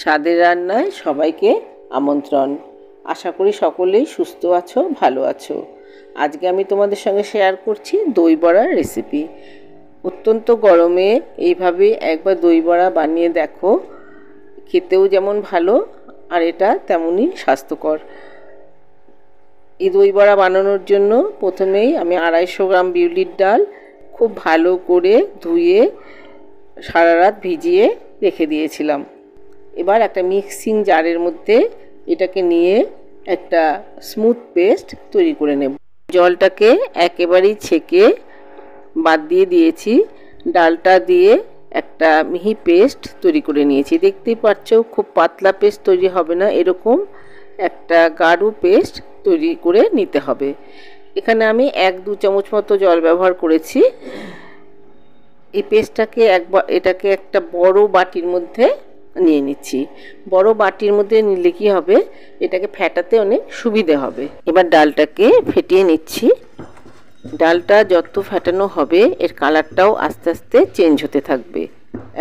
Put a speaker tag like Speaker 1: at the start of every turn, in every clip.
Speaker 1: স্বাদের রান্নায় সবাইকে আমন্ত্রণ আশা করি সকলেই সুস্থ আছো ভালো আছো আজকে আমি তোমাদের সঙ্গে শেয়ার করছি দই বড়ার রেসিপি অত্যন্ত গরমে এইভাবে একবার দই বড়া বানিয়ে দেখো খেতেও যেমন ভালো আর এটা তেমনই স্বাস্থ্যকর এই দই বড়া বানানোর জন্য প্রথমেই আমি আড়াইশো গ্রাম বিউলির ডাল খুব ভালো করে ধুয়ে সারা রাত ভিজিয়ে রেখে দিয়েছিলাম এবার একটা মিক্সিং জারের মধ্যে এটাকে নিয়ে একটা স্মুথ পেস্ট তৈরি করে নেব জলটাকে একেবারেই ছেঁকে বাদ দিয়ে দিয়েছি ডালটা দিয়ে একটা মিহি পেস্ট তৈরি করে নিয়েছি দেখতেই পাচ্ছ খুব পাতলা পেস্ট তৈরি হবে না এরকম একটা গাঢ় পেস্ট তৈরি করে নিতে হবে এখানে আমি এক দু চামচ মতো জল ব্যবহার করেছি এই পেস্টটাকে একবার এটাকে একটা বড় বাটির মধ্যে নিয়ে নিচ্ছি বড় বাটির মধ্যে নিলে কি হবে এটাকে ফেটাতে অনেক সুবিধে হবে এবার ডালটাকে ফেটিয়ে নিচ্ছি ডালটা যত ফেটানো হবে এর কালারটাও আস্তে আস্তে চেঞ্জ হতে থাকবে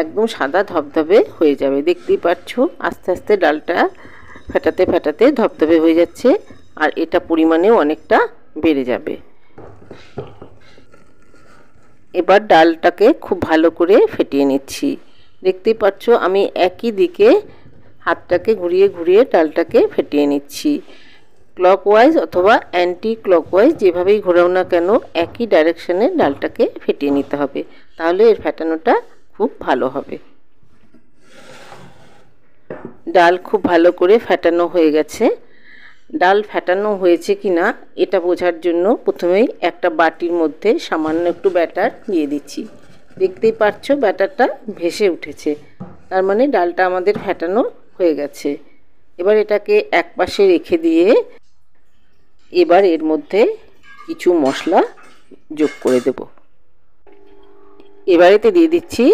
Speaker 1: একদম সাদা ধবধবে হয়ে যাবে দেখতেই পাচ্ছ আস্তে আস্তে ডালটা ফেটাতে ফেটাতে ধবধবে হয়ে যাচ্ছে আর এটা পরিমাণেও অনেকটা বেড়ে যাবে এবার ডালটাকে খুব ভালো করে ফেটিয়ে নিচ্ছি দেখতেই পাচ্ছ আমি একই দিকে হাতটাকে ঘুরিয়ে ঘুরিয়ে ডালটাকে ফেটিয়ে নিচ্ছি ক্লকওয়াইজ অথবা অ্যান্টি ক্লকওয়াইজ যেভাবেই ঘোরাও না কেন একই ডাইরেকশানে ডালটাকে ফেটিয়ে নিতে হবে তাহলে এর ফেটানোটা খুব ভালো হবে ডাল খুব ভালো করে ফেটানো হয়ে গেছে ডাল ফেটানো হয়েছে কি না এটা বোঝার জন্য প্রথমেই একটা বাটির মধ্যে সামান্য একটু ব্যাটার দিয়ে দিচ্ছি দেখতেই পাচ্ছ ব্যাটারটা ভেসে উঠেছে তার মানে ডালটা আমাদের ফেটানো হয়ে গেছে এবার এটাকে এক পাশে রেখে দিয়ে এবার এর মধ্যে কিছু মশলা যোগ করে দেব এবারেতে দিয়ে দিচ্ছি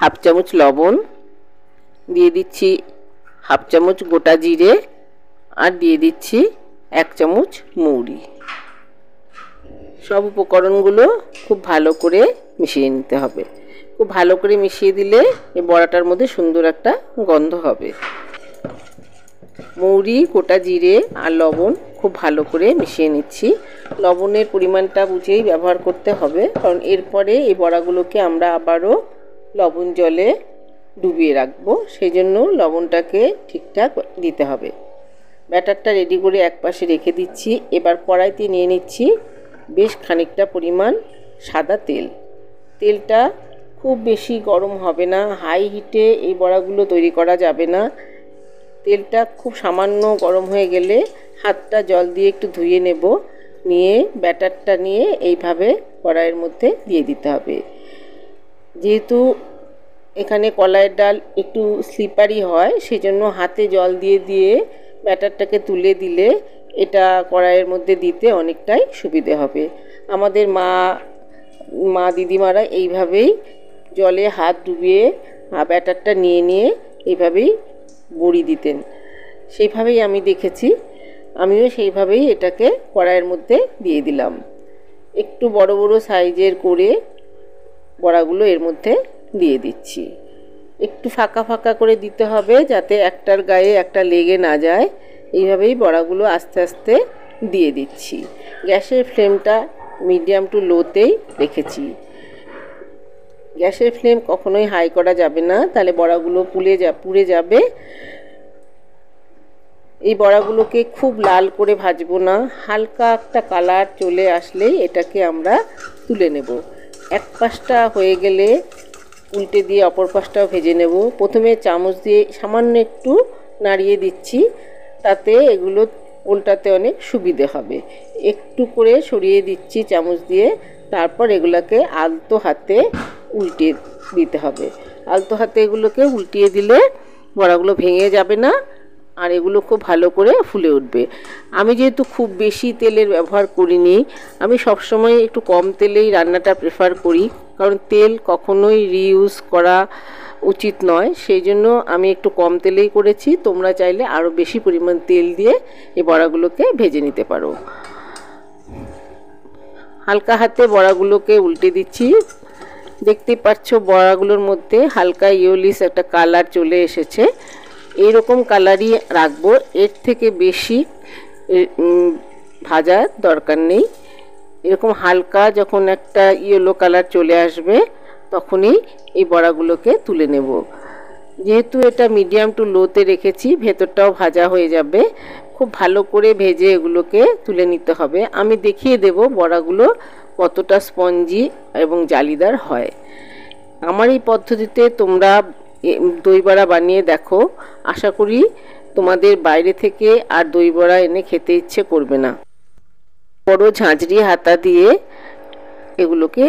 Speaker 1: হাফ চামচ লবণ দিয়ে দিচ্ছি হাফ চামচ গোটা জিরে আর দিয়ে দিচ্ছি এক চামচ মৌরি সব উপকরণগুলো খুব ভালো করে মিশিয়ে নিতে হবে খুব ভালো করে মিশিয়ে দিলে এই বড়াটার মধ্যে সুন্দর একটা গন্ধ হবে মৌরি গোটা জিরে আর লবণ খুব ভালো করে মিশিয়ে নিচ্ছি লবণের পরিমাণটা বুঝেই ব্যবহার করতে হবে কারণ এরপরে এই বড়াগুলোকে আমরা আবারও লবণ জলে ডুবিয়ে রাখবো সেই জন্য লবণটাকে ঠিকঠাক দিতে হবে ব্যাটারটা রেডি করে এক পাশে রেখে দিচ্ছি এবার কড়াইতে নিয়ে নিচ্ছি বেশ খানিকটা পরিমাণ সাদা তেল তেলটা খুব বেশি গরম হবে না হাই হিটে এই বড়াগুলো তৈরি করা যাবে না তেলটা খুব সামান্য গরম হয়ে গেলে হাতটা জল দিয়ে একটু ধুয়ে নেব নিয়ে ব্যাটারটা নিয়ে এইভাবে কড়াইয়ের মধ্যে দিয়ে দিতে হবে যেহেতু এখানে কলাইয়ের ডাল একটু স্লিপারি হয় সেজন্য হাতে জল দিয়ে দিয়ে ব্যাটারটাকে তুলে দিলে এটা কড়াইয়ের মধ্যে দিতে অনেকটাই সুবিধে হবে আমাদের মা মা দিদিমারা এইভাবেই জলে হাত ডুবিয়ে ব্যাটারটা নিয়ে নিয়ে এইভাবেই বড়ি দিতেন সেইভাবেই আমি দেখেছি আমিও সেইভাবেই এটাকে কড়াইয়ের মধ্যে দিয়ে দিলাম একটু বড় বড় সাইজের করে বড়াগুলো এর মধ্যে দিয়ে দিচ্ছি একটু ফাঁকা ফাঁকা করে দিতে হবে যাতে একটার গায়ে একটা লেগে না যায় এইভাবেই বড়াগুলো আস্তে আস্তে দিয়ে দিচ্ছি গ্যাসের ফ্লেমটা মিডিয়াম টু লোতেই রেখেছি গ্যাসের ফ্লেম কখনোই হাই করা যাবে না তাহলে বড়াগুলো পুলে যা পুড়ে যাবে এই বড়াগুলোকে খুব লাল করে ভাজবো না হালকা একটা কালার চলে আসলেই এটাকে আমরা তুলে নেব এক পাশটা হয়ে গেলে উল্টে দিয়ে অপর পাশটাও ভেজে নেব প্রথমে চামচ দিয়ে সামান্য একটু নাড়িয়ে দিচ্ছি তাতে এগুলো উল্টাতে অনেক সুবিধে হবে একটু করে সরিয়ে দিচ্ছি চামচ দিয়ে তারপর এগুলোকে আলতো হাতে উল্টিয়ে দিতে হবে আলতো হাতে এগুলোকে উল্টিয়ে দিলে বড়াগুলো ভেঙে যাবে না আর এগুলো খুব ভালো করে ফুলে উঠবে আমি যেহেতু খুব বেশি তেলের ব্যবহার করিনি আমি সবসময় একটু কম তেলেই রান্নাটা প্রেফার করি কারণ তেল কখনোই রিউজ করা উচিত নয় সেই জন্য আমি একটু কম তেলেই করেছি তোমরা চাইলে আরও বেশি পরিমাণ তেল দিয়ে এই বড়াগুলোকে ভেজে নিতে পারো হালকা হাতে বড়াগুলোকে উল্টে দিচ্ছি দেখতে পাচ্ছ বড়াগুলোর মধ্যে হালকা ইউলিস একটা কালার চলে এসেছে এরকম কালারই রাখবো এর থেকে বেশি ভাজার দরকার নেই এরকম হালকা যখন একটা ইয়েলো কালার চলে আসবে তখনই এই বড়াগুলোকে তুলে নেব যেহেতু এটা মিডিয়াম টু লোতে রেখেছি ভেতরটাও ভাজা হয়ে যাবে খুব ভালো করে ভেজে এগুলোকে তুলে নিতে হবে আমি দেখিয়ে দেব বড়াগুলো কতটা স্পঞ্জি এবং জালিদার হয় আমার এই পদ্ধতিতে তোমরা দই বড়া বানিয়ে দেখো আশা করি তোমাদের বাইরে থেকে আর দই বড়া এনে খেতে ইচ্ছে করবে না বড় ঝাঁঝরি হাতা দিয়ে এগুলোকে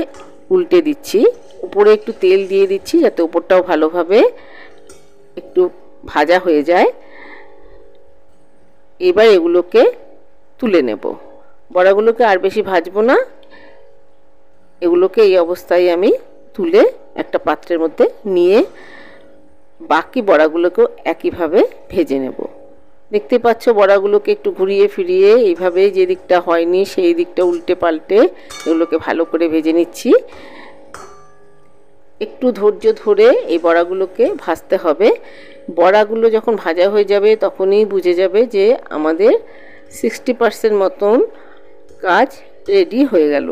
Speaker 1: উল্টে দিচ্ছি উপরে একটু তেল দিয়ে দিচ্ছি যাতে উপরটাও ভালোভাবে একটু ভাজা হয়ে যায় এবার এগুলোকে তুলে নেব বড়াগুলোকে আর বেশি ভাজবো না এগুলোকে এই অবস্থায় আমি তুলে একটা পাত্রের মধ্যে নিয়ে বাকি বড়াগুলোকেও একইভাবে ভেজে নেব দেখতে পাচ্ছ বড়াগুলোকে একটু ঘুরিয়ে ফিরিয়ে এইভাবে যে দিকটা হয়নি সেই দিকটা উল্টে পাল্টে এগুলোকে ভালো করে ভেজে নিচ্ছি একটু ধৈর্য ধরে এই বড়াগুলোকে ভাজতে হবে বড়াগুলো যখন ভাজা হয়ে যাবে তখনই বুঝে যাবে যে আমাদের সিক্সটি পার্সেন্ট মতন কাজ রেডি হয়ে গেল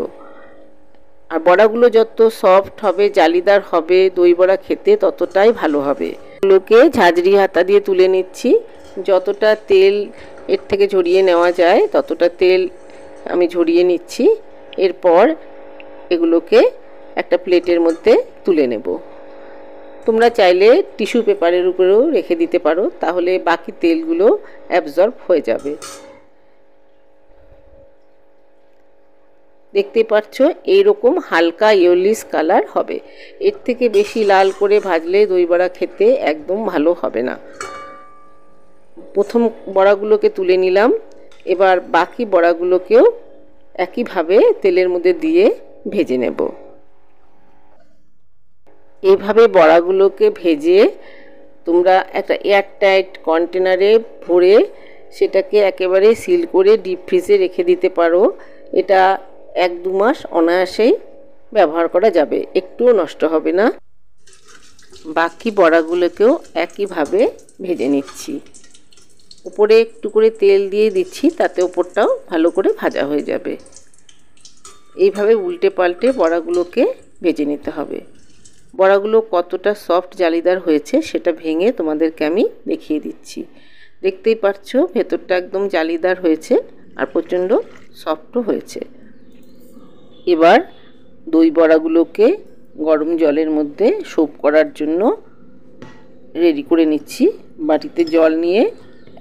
Speaker 1: আর বড়াগুলো যত সফট হবে জালিদার হবে দই বড়া খেতে ততটাই ভালো হবে এগুলোকে ঝাঁঝরি হাতা দিয়ে তুলে নিচ্ছি যতটা তেল এর থেকে ঝরিয়ে নেওয়া যায় ততটা তেল আমি ঝরিয়ে নিচ্ছি এরপর এগুলোকে একটা প্লেটের মধ্যে তুলে নেব তোমরা চাইলে টিস্যু পেপারের উপরেও রেখে দিতে পারো তাহলে বাকি তেলগুলো অ্যাবজর্ব হয়ে যাবে দেখতে পাচ্ছ এইরকম হালকা ইয়েলিস কালার হবে এর থেকে বেশি লাল করে ভাজলে দই বড়া খেতে একদম ভালো হবে না প্রথম বড়াগুলোকে তুলে নিলাম এবার বাকি বড়াগুলোকেও একইভাবে তেলের মধ্যে দিয়ে ভেজে নেবো এইভাবে বড়াগুলোকে ভেজে তোমরা একটা এয়ারটাইট কন্টেনারে ভরে সেটাকে একেবারে সিল করে ডিপ ফ্রিজে রেখে দিতে পারো এটা এক দু মাস অনায়াসেই ব্যবহার করা যাবে একটুও নষ্ট হবে না বাকি বড়াগুলোকেও একইভাবে ভেজে নিচ্ছি উপরে একটু করে তেল দিয়ে দিচ্ছি তাতে ওপরটাও ভালো করে ভাজা হয়ে যাবে এইভাবে উল্টে পাল্টে বড়াগুলোকে ভেজে নিতে হবে বড়াগুলো কতটা সফট জালিদার হয়েছে সেটা ভেঙে তোমাদেরকে আমি দেখিয়ে দিচ্ছি দেখতেই পাচ্ছ ভেতরটা একদম জালিদার হয়েছে আর প্রচণ্ড সফটও হয়েছে এবার দই বড়াগুলোকে গরম জলের মধ্যে সোপ করার জন্য রেডি করে নিচ্ছি বাটিতে জল নিয়ে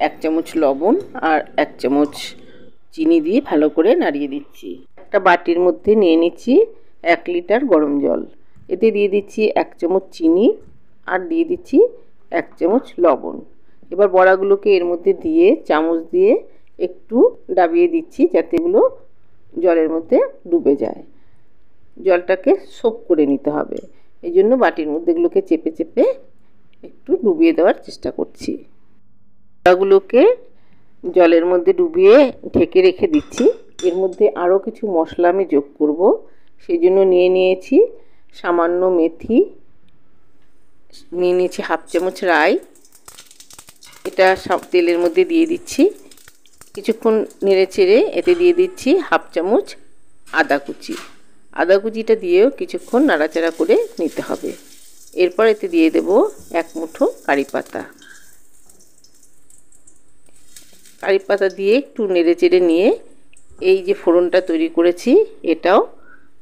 Speaker 1: এক চামচ লবণ আর এক চামচ চিনি দিয়ে ভালো করে নাড়িয়ে দিচ্ছি একটা বাটির মধ্যে নিয়ে নিচ্ছি এক লিটার গরম জল এতে দিয়ে দিচ্ছি এক চামচ চিনি আর দিয়ে দিচ্ছি এক চামচ লবণ এবার বড়াগুলোকে এর মধ্যে দিয়ে চামচ দিয়ে একটু ডাবিয়ে দিচ্ছি যাতে এগুলো জলের মধ্যে ডুবে যায় জলটাকে সোপ করে নিতে হবে এই জন্য বাটির মধ্যে এগুলোকে চেপে চেপে একটু ডুবিয়ে দেওয়ার চেষ্টা করছি বড়াগুলোকে জলের মধ্যে ডুবিয়ে ঢেকে রেখে দিচ্ছি এর মধ্যে আরও কিছু মশলা আমি যোগ করব সেই জন্য নিয়ে নিয়েছি সামান্য মেথি নিয়ে নিয়েছি হাফ চামচ রাই এটা সব তেলের মধ্যে দিয়ে দিচ্ছি কিছুক্ষণ নেড়ে চেড়ে এতে দিয়ে দিচ্ছি হাফ চামচ আদা কুচি আদা কুচিটা দিয়েও কিছুক্ষণ নাড়াচাড়া করে নিতে হবে এরপর এতে দিয়ে দেব এক মুঠো কারি পাতা কারি পাতা দিয়ে একটু নেড়ে চেড়ে নিয়ে এই যে ফোড়নটা তৈরি করেছি এটাও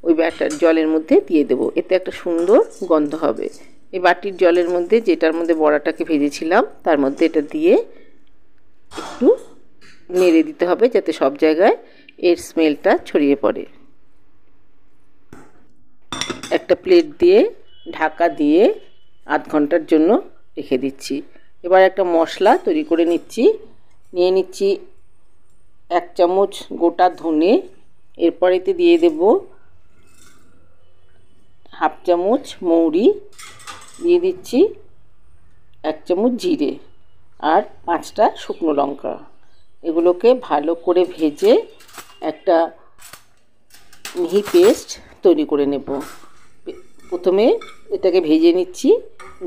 Speaker 1: ওই ব্যাটার জলের মধ্যে দিয়ে দেবো এতে একটা সুন্দর গন্ধ হবে এই বাটির জলের মধ্যে যেটার মধ্যে বড়াটাকে ভেজেছিলাম তার মধ্যে এটা দিয়ে একটু নেড়ে দিতে হবে যাতে সব জায়গায় এর স্মেলটা ছড়িয়ে পড়ে একটা প্লেট দিয়ে ঢাকা দিয়ে আধ ঘন্টার জন্য রেখে দিচ্ছি এবার একটা মশলা তৈরি করে নিচ্ছি নিয়ে নিচ্ছি এক চামচ গোটা ধনে এরপরেতে দিয়ে দেব হাফ চামচ মৌরি দিয়ে দিচ্ছি এক চামচ জিরে আর পাঁচটা শুকনো লঙ্কা এগুলোকে ভালো করে ভেজে একটা মিহি পেস্ট তৈরি করে নেব প্রথমে এটাকে ভেজে নিচ্ছি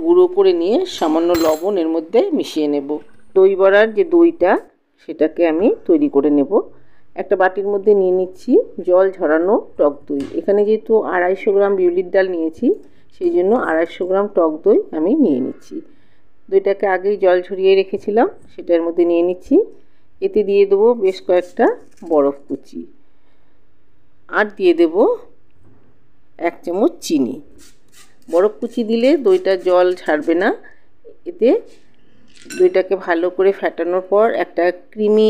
Speaker 1: গুঁড়ো করে নিয়ে সামান্য লবণ এর মধ্যে মিশিয়ে নেব দই বড়ার যে দইটা সেটাকে আমি তৈরি করে নেব একটা বাটির মধ্যে নিয়ে নিচ্ছি জল ঝরানো টক দই এখানে যেহেতু আড়াইশো গ্রাম বিউলির ডাল নিয়েছি সেই জন্য আড়াইশো গ্রাম টক দই আমি নিয়ে নিচ্ছি দইটাকে আগেই জল ঝরিয়ে রেখেছিলাম সেটার মধ্যে নিয়ে নিচ্ছি এতে দিয়ে দেবো বেশ কয়েকটা বরফ কুচি আর দিয়ে দেব এক চামচ চিনি বরফ কুচি দিলে দইটা জল ছাড়বে না এতে দইটাকে ভালো করে ফেটানোর পর একটা ক্রিমি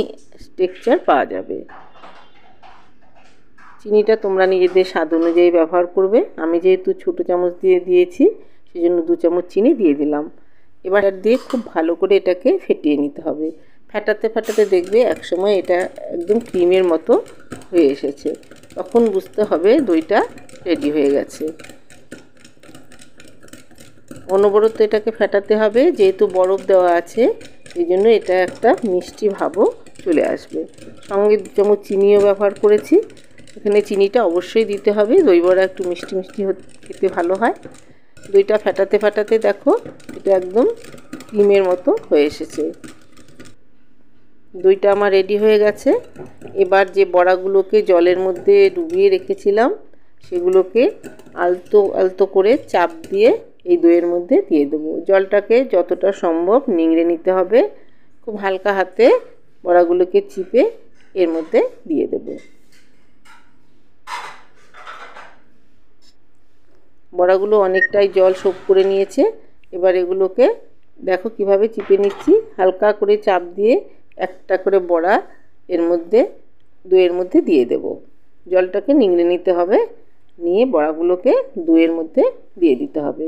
Speaker 1: টেক্সচার পাওয়া যাবে চিনিটা তোমরা নিজেদের স্বাদ অনুযায়ী ব্যবহার করবে আমি যেহেতু ছোটো চামচ দিয়ে দিয়েছি সেজন্য দু চামচ চিনি দিয়ে দিলাম এবার দিয়ে খুব ভালো করে এটাকে ফেটিয়ে নিতে হবে ফেটাতে ফেটাতে দেখবে একসময় এটা একদম ক্রিমের মতো হয়ে এসেছে তখন বুঝতে হবে দইটা রেডি হয়ে গেছে অনবরত এটাকে ফেটাতে হবে যেহেতু বরফ দেওয়া আছে এই জন্য এটা একটা মিষ্টি ভাবও চলে আসবে সঙ্গে যেমন চিনিও ব্যবহার করেছি এখানে চিনিটা অবশ্যই দিতে হবে দই বড়া একটু মিষ্টি মিষ্টি খেতে ভালো হয় দইটা ফেটাতে ফেটাতে দেখো এটা একদম ক্রিমের মতো হয়ে এসেছে দইটা আমার রেডি হয়ে গেছে এবার যে বড়াগুলোকে জলের মধ্যে ডুবিয়ে রেখেছিলাম সেগুলোকে আলতো আলতো করে চাপ দিয়ে এই দইয়ের মধ্যে দিয়ে দেবো জলটাকে যতটা সম্ভব নিংড়ে নিতে হবে খুব হালকা হাতে বড়াগুলোকে চিপে এর মধ্যে দিয়ে দেব বড়াগুলো অনেকটাই জল শোপ করে নিয়েছে এবার এগুলোকে দেখো কিভাবে চিপে নিচ্ছি হালকা করে চাপ দিয়ে একটা করে বড়া এর মধ্যে দইয়ের মধ্যে দিয়ে দেব জলটাকে নিংড়ে নিতে হবে নিয়ে বড়াগুলোকে দইয়ের মধ্যে দিয়ে দিতে হবে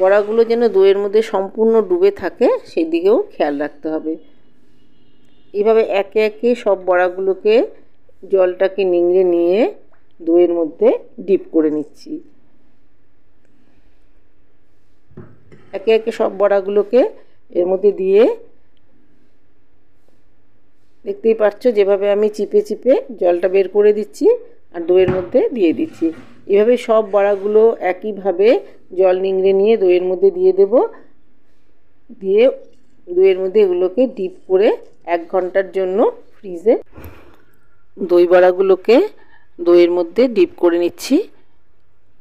Speaker 1: বড়াগুলো যেন দইয়ের মধ্যে সম্পূর্ণ ডুবে থাকে সেই দিকেও খেয়াল রাখতে হবে এভাবে একে একে সব বড়াগুলোকে জলটাকে নিংড়ে নিয়ে দইয়ের মধ্যে ডিপ করে নিচ্ছি একে একে সব বড়াগুলোকে এর মধ্যে দিয়ে দেখতেই পারছো যেভাবে আমি চিপে চিপে জলটা বের করে দিচ্ছি আর দইয়ের মধ্যে দিয়ে দিচ্ছি এভাবে সব বড়াগুলো একইভাবে জল নিংড়ে নিয়ে দইয়ের মধ্যে দিয়ে দেব দিয়ে দইয়ের মধ্যে এগুলোকে ডিপ করে এক ঘন্টার জন্য ফ্রিজে দই বড়াগুলোকে দইয়ের মধ্যে ডিপ করে নিচ্ছি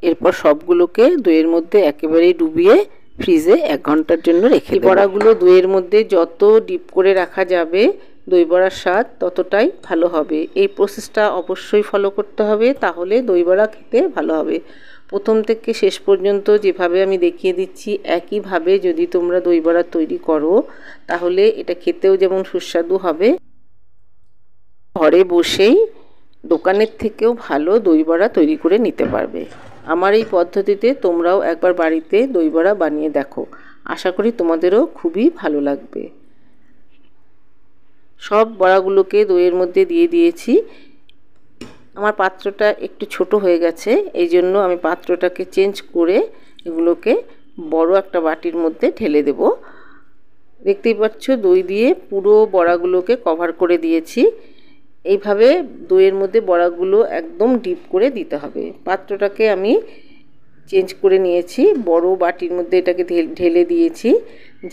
Speaker 1: এরপর সবগুলোকে দইয়ের মধ্যে একেবারে ডুবিয়ে ফ্রিজে এক ঘন্টার জন্য রেখে বড়াগুলো দইয়ের মধ্যে যত ডিপ করে রাখা যাবে দই বড়ার স্বাদ ততটাই ভালো হবে এই প্রসেসটা অবশ্যই ফলো করতে হবে তাহলে দই বড়া খেতে ভালো হবে প্রথম থেকে শেষ পর্যন্ত যেভাবে আমি দেখিয়ে দিচ্ছি একইভাবে যদি তোমরা দই বড়া তৈরি করো তাহলে এটা খেতেও যেমন সুস্বাদু হবে ঘরে বসেই দোকানের থেকেও ভালো দই বড়া তৈরি করে নিতে পারবে আমার এই পদ্ধতিতে তোমরাও একবার বাড়িতে দই বড়া বানিয়ে দেখো আশা করি তোমাদেরও খুবই ভালো লাগবে সব বড়াগুলোকে দইয়ের মধ্যে দিয়ে দিয়েছি আমার পাত্রটা একটু ছোট হয়ে গেছে এই জন্য আমি পাত্রটাকে চেঞ্জ করে এগুলোকে বড় একটা বাটির মধ্যে ঢেলে দেব দেখতেই পাচ্ছ দই দিয়ে পুরো বড়াগুলোকে কভার করে দিয়েছি এইভাবে দইয়ের মধ্যে বড়াগুলো একদম ডিপ করে দিতে হবে পাত্রটাকে আমি চেঞ্জ করে নিয়েছি বড় বাটির মধ্যে এটাকে ঢেলে দিয়েছি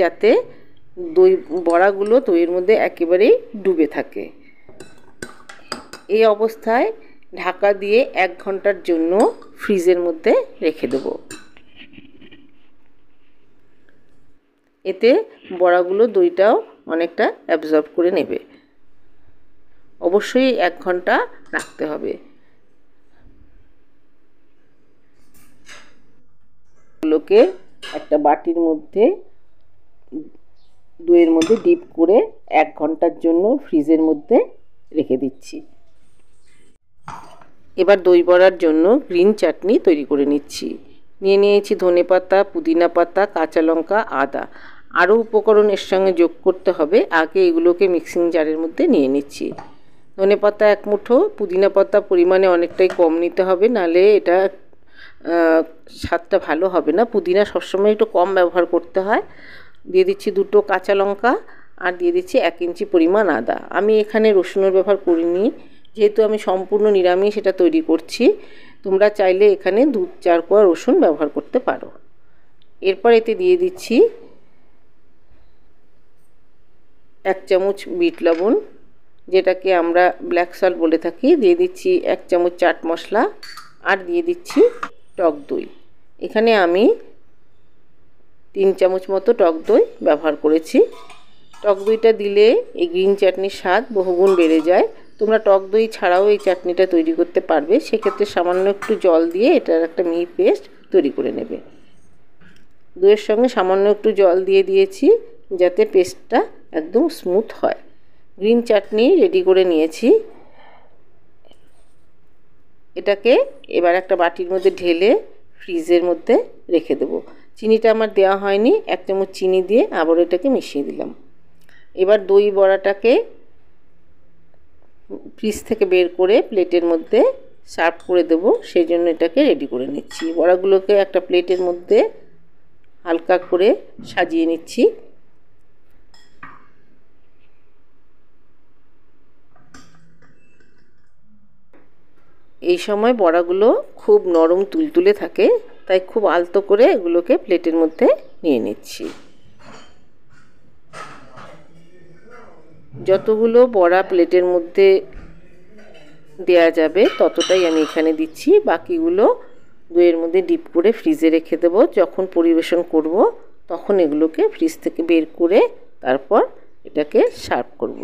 Speaker 1: যাতে দই বড়াগুলো দইয়ের মধ্যে একেবারেই ডুবে থাকে এই অবস্থায় ঢাকা দিয়ে এক ঘন্টার জন্য ফ্রিজের মধ্যে রেখে দেব এতে বড়াগুলো দইটাও অনেকটা অ্যাবজর্ব করে নেবে অবশ্যই এক ঘন্টা রাখতে হবে গুলোকে একটা বাটির মধ্যে দইয়ের মধ্যে ডিপ করে এক ঘন্টার জন্য ফ্রিজের মধ্যে রেখে দিচ্ছি এবার দই বড়ার জন্য গ্রিন চাটনি তৈরি করে নিচ্ছি নিয়ে নিয়েছি ধনে পাতা পুদিনা পাতা কাঁচা লঙ্কা আদা আরও উপকরণ এর সঙ্গে যোগ করতে হবে আগে এগুলোকে মিক্সিং জারের মধ্যে নিয়ে নিচ্ছি ধনে পাতা এক মুঠো পুদিনা পাতা পরিমাণে অনেকটাই কম নিতে হবে নালে এটা স্বাদটা ভালো হবে না পুদিনা সবসময় একটু কম ব্যবহার করতে হয় দিয়ে দিচ্ছি দুটো কাঁচা লঙ্কা আর দিয়ে দিচ্ছি এক ইঞ্চি পরিমাণ আদা আমি এখানে রসুনের ব্যবহার করিনি যেহেতু আমি সম্পূর্ণ নিরামিষ এটা তৈরি করছি তোমরা চাইলে এখানে দু চার কোয়া রসুন ব্যবহার করতে পারো এরপর এতে দিয়ে দিচ্ছি এক চামচ বিট লবণ যেটাকে আমরা ব্ল্যাক সল্ট বলে থাকি দিয়ে দিচ্ছি এক চামচ চাট মশলা আর দিয়ে দিচ্ছি টক দই এখানে আমি তিন চামচ মতো টক দই ব্যবহার করেছি টক দইটা দিলে এই গ্রিন চাটনির স্বাদ বহুগুণ বেড়ে যায় তোমরা টক দই ছাড়াও এই চাটনিটা তৈরি করতে পারবে সেক্ষেত্রে সামান্য একটু জল দিয়ে এটার একটা মিহি পেস্ট তৈরি করে নেবে দইয়ের সঙ্গে সামান্য একটু জল দিয়ে দিয়েছি যাতে পেস্টটা একদম স্মুথ হয় গ্রিন চাটনি রেডি করে নিয়েছি এটাকে এবার একটা বাটির মধ্যে ঢেলে ফ্রিজের মধ্যে রেখে দেবো চিনিটা আমার দেওয়া হয়নি এক চামচ চিনি দিয়ে আবার এটাকে মিশিয়ে দিলাম এবার দই বড়াটাকে পিস থেকে বের করে প্লেটের মধ্যে সার্ভ করে দেব সেই জন্য এটাকে রেডি করে নিচ্ছি বড়াগুলোকে একটা প্লেটের মধ্যে হালকা করে সাজিয়ে নিচ্ছি এই সময় বড়াগুলো খুব নরম তুলতুলে থাকে তাই খুব আলতো করে এগুলোকে প্লেটের মধ্যে নিয়ে নিচ্ছি যতগুলো বড়া প্লেটের মধ্যে দেয়া যাবে ততটাই আমি এখানে দিচ্ছি বাকিগুলো দইয়ের মধ্যে ডিপ করে ফ্রিজে রেখে দেব যখন পরিবেশন করব তখন এগুলোকে ফ্রিজ থেকে বের করে তারপর এটাকে সার্ভ করব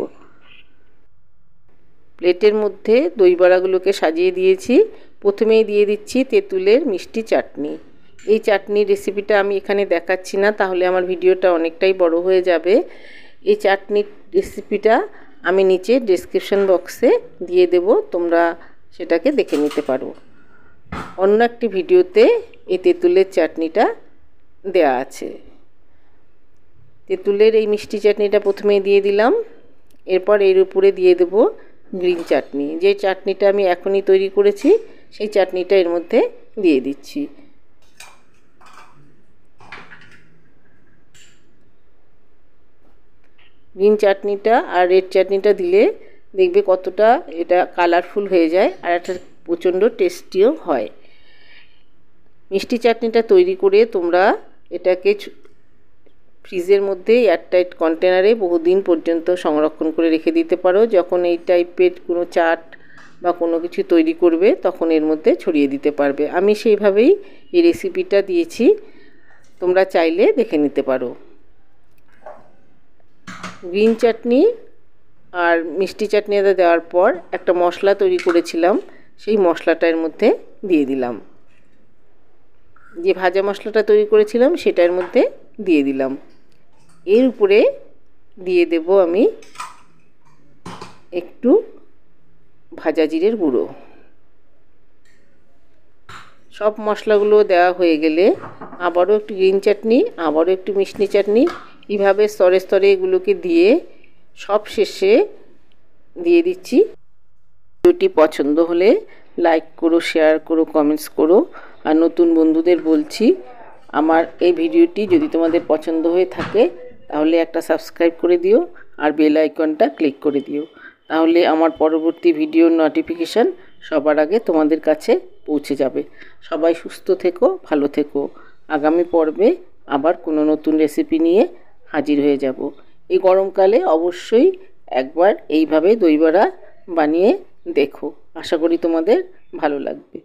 Speaker 1: প্লেটের মধ্যে দই বড়াগুলোকে সাজিয়ে দিয়েছি প্রথমেই দিয়ে দিচ্ছি তেঁতুলের মিষ্টি চাটনি এই চাটনির রেসিপিটা আমি এখানে দেখাচ্ছি না তাহলে আমার ভিডিওটা অনেকটাই বড় হয়ে যাবে এই চাটনির রেসিপিটা আমি নিচে ডেসক্রিপশন বক্সে দিয়ে দেব তোমরা সেটাকে দেখে নিতে পারো অন্য একটি ভিডিওতে এই তেঁতুলের চাটনিটা দেয়া আছে তেঁতুলের এই মিষ্টি চাটনিটা প্রথমে দিয়ে দিলাম এরপর এর উপরে দিয়ে দেব গ্রিন চাটনি যে চাটনিটা আমি এখনই তৈরি করেছি সেই চাটনিটা এর মধ্যে দিয়ে দিচ্ছি গ্রিন চাটনিটা আর রেড চাটনিটা দিলে দেখবে কতটা এটা কালারফুল হয়ে যায় আর একটা প্রচণ্ড টেস্টিও হয় মিষ্টি চাটনিটা তৈরি করে তোমরা এটাকে ফ্রিজের মধ্যে এয়ারটাইট কন্টেনারে বহুদিন পর্যন্ত সংরক্ষণ করে রেখে দিতে পারো যখন এই টাইপের কোনো চাট বা কোনো কিছু তৈরি করবে তখন এর মধ্যে ছড়িয়ে দিতে পারবে আমি সেইভাবেই এই রেসিপিটা দিয়েছি তোমরা চাইলে দেখে নিতে পারো গ্রিন চাটনি আর মিষ্টি চাটনি এটা দেওয়ার পর একটা মশলা তৈরি করেছিলাম সেই মশলাটা এর মধ্যে দিয়ে দিলাম যে ভাজা মশলাটা তৈরি করেছিলাম সেটার মধ্যে দিয়ে দিলাম এর উপরে দিয়ে দেব আমি একটু ভাজা জিরের গুঁড়ো সব মশলাগুলো দেওয়া হয়ে গেলে আবারও একটু গ্রিন চাটনি আবারও একটু মিষ্টি চাটনি কিভাবে স্তরে স্তরে এগুলোকে দিয়ে সব শেষে দিয়ে দিচ্ছি ভিডিওটি পছন্দ হলে লাইক করো শেয়ার করো কমেন্টস করো আর নতুন বন্ধুদের বলছি আমার এই ভিডিওটি যদি তোমাদের পছন্দ হয়ে থাকে তাহলে একটা সাবস্ক্রাইব করে দিও আর বেল আইকনটা ক্লিক করে দিও তাহলে আমার পরবর্তী ভিডিওর নোটিফিকেশান সবার আগে তোমাদের কাছে পৌঁছে যাবে সবাই সুস্থ থেকো ভালো থেকো আগামী পর্বে আবার কোনো নতুন রেসিপি নিয়ে হাজির হয়ে যাব এই গরমকালে অবশ্যই একবার এইভাবে দইবড়া বানিয়ে দেখো আশা করি তোমাদের ভালো লাগবে